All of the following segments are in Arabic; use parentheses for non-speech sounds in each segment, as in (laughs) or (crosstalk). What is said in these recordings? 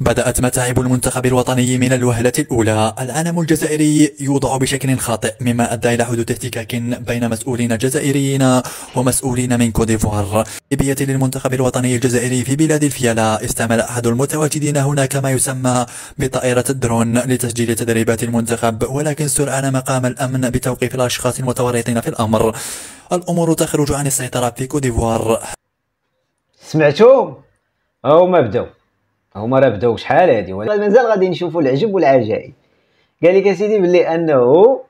بدأت متاعب المنتخب الوطني من الوهلة الأولى العلم الجزائري يوضع بشكل خاطئ مما أدى إلى حدوث احتكاك بين مسؤولين جزائريين ومسؤولين من كوديفوار إبية للمنتخب الوطني الجزائري في بلاد الفيلة استعمل أحد المتواجدين هناك ما يسمى بطائرة الدرون لتسجيل تدريبات المنتخب ولكن سرعان ما قام الأمن بتوقيف الأشخاص المتورطين في الأمر الأمور تخرج عن السيطرة في كوديفوار سمعتوا؟ أو ما بدأوا هما راه بداو شحال هادي مازال غادي نشوفوا العجب والعجائب قال لك اسيدي بلي انه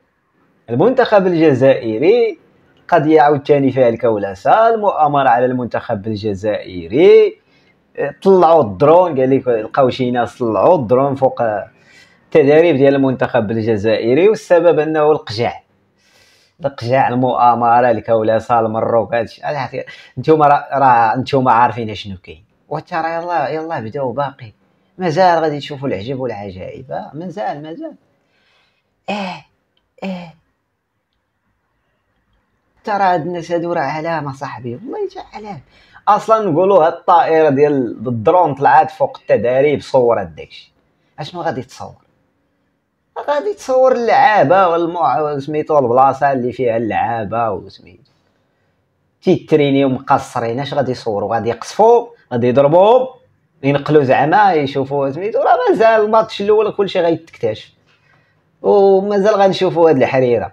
المنتخب الجزائري قد يعود ثاني فيها الكولاسه المؤامره على المنتخب الجزائري طلعوا الدرون قال لك لقاو شي ناس طلعوا الدرون فوق التدريب ديال المنتخب الجزائري والسبب انه القجع القجع المؤامره الكولاسه المروك هادشي انتوما راه انتوما عارفين شنو كاين وترى يلا يلا بداو باقي مازال غادي تشوفوا العجب والعجائب آه، مازال مازال اه اه ترى هاد الناس هادو راه علامه صاحبي والله تا علامه اصلا نقولوا هاد الطائره ديال الدرون طلعت فوق التداريب صورت داكشي اشنو غادي تصور غادي تصور اللعابه والمو سميتو البلاصه اللي فيها اللعابه وسميتو تيترينيو مقصرين اش غادي يصوروا غادي يقصفوا غادي يضربوا ينقلوا زعما يشوفوا سميتو راه مازال الماتش الاول كلشي غيتكتشف ومازال غنشوفوا هاد الحريره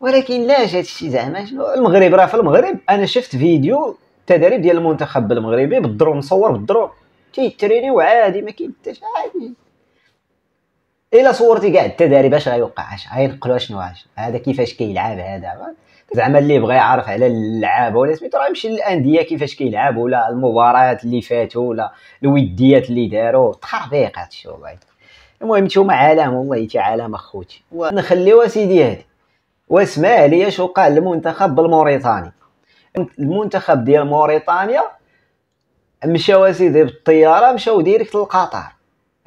ولكن لاش هادشي زعما شنو المغرب راه في المغرب انا شفت فيديو تدريب ديال المنتخب المغربي بالدرون مصور بالدرون تيترينيو عادي ما كاين حتى شي حاجه الا صورتي كاع التدري باش غيوقع اش غينقلوا شنو واش هذا كيفاش كيلعب هذا زعما اللي بغى يعرف على اللعابه ولا سميتو راه يمشي للانديه كيفاش كيلعب ولا المباريات اللي فاتوا ولا الوديات اللي داروا تخربيق هادشي والله المهم نتوما عالم والله تي عالم اخوتي ونخليو سيدي هادي واسمع لي اش وقع المنتخب بالموريتاني المنتخب ديال موريتانيا مشاو سيدي بالطياره مشاو ديريكت لقطر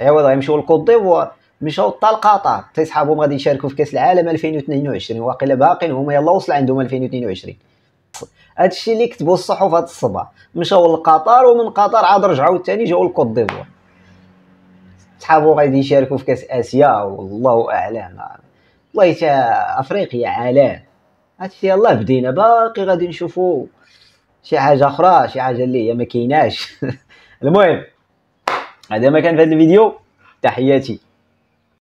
ايوا غيمشيو لكوت ديفوار مشاو حتى لقطر تيسحابهم صحابهم غادي يشاركوا في كاس العالم 2022 واقيلا باقين هما يلاه وصل عندهم 2022 هادشي اللي كتبوا الصحف هاد الصباح مشاو لقطر ومن قطر عاد رجعوا ثاني جاو لكوت ديفوار صحابو غادي يشاركوا في كاس اسيا والله اعلم والله حتى افريقيا عالم هادشي يلاه بدينا باقي غادي نشوفوا شي حاجه اخرى شي حاجه اللي هي ما كايناش (laughs) المهم هذا ما كان في هذا الفيديو تحياتي